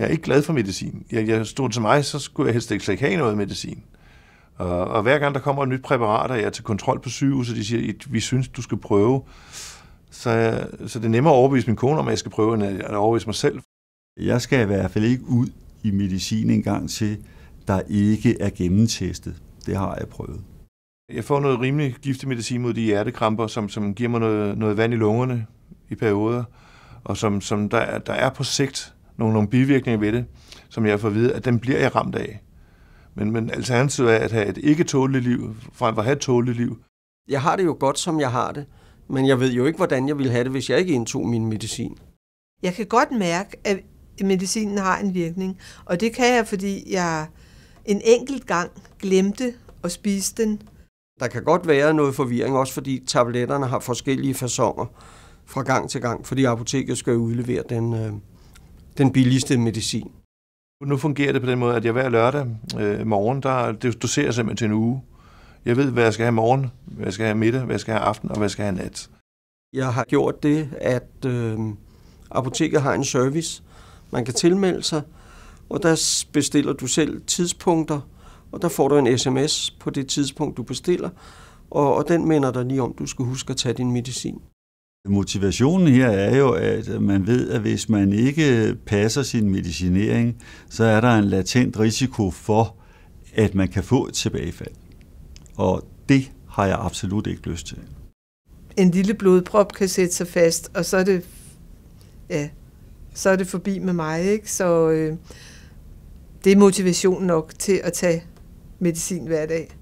Jeg er ikke glad for medicin. Jeg, jeg stod til mig, så skulle jeg helst ikke have noget medicin. Og, og hver gang der kommer et nyt præparat, og jeg er til kontrol på sygehuset, de siger, vi synes, du skal prøve. Så, jeg, så det er nemmere at overbevise min kone om, at jeg skal prøve, end at overbevise mig selv. Jeg skal i hvert fald ikke ud i medicin en gang til, der ikke er gennemtestet. Det har jeg prøvet. Jeg får noget rimelig giftig medicin mod de hjertekramper, som, som giver mig noget, noget vand i lungerne i perioder, og som, som der, der er på sigt nogle, nogle bivirkninger ved det, som jeg får at vide, at den bliver jeg ramt af. Men, men alternativet er at have et ikke tåleligt liv, frem for at have et tåleligt liv. Jeg har det jo godt, som jeg har det, men jeg ved jo ikke, hvordan jeg ville have det, hvis jeg ikke indtog min medicin. Jeg kan godt mærke, at medicinen har en virkning, og det kan jeg, fordi jeg en enkelt gang glemte at spise den. Der kan godt være noget forvirring, også fordi tabletterne har forskellige fasoner fra gang til gang, fordi apoteket skal udlevere den øh, den billigste medicin. Nu fungerer det på den måde, at jeg hver lørdag øh, morgen, der doserer simpelthen til en uge. Jeg ved, hvad jeg skal have morgen, hvad jeg skal have middag, hvad jeg skal have aften og hvad jeg skal have nat. Jeg har gjort det, at øh, apoteket har en service, man kan tilmelde sig, og der bestiller du selv tidspunkter, og der får du en sms på det tidspunkt, du bestiller, og, og den minder dig lige om, du skal huske at tage din medicin. Motivationen her er jo, at man ved, at hvis man ikke passer sin medicinering, så er der en latent risiko for, at man kan få et tilbagefald. Og det har jeg absolut ikke lyst til. En lille blodprop kan sætte sig fast, og så er det, ja, så er det forbi med mig. Ikke? Så øh, det er motivation nok til at tage medicin hver dag.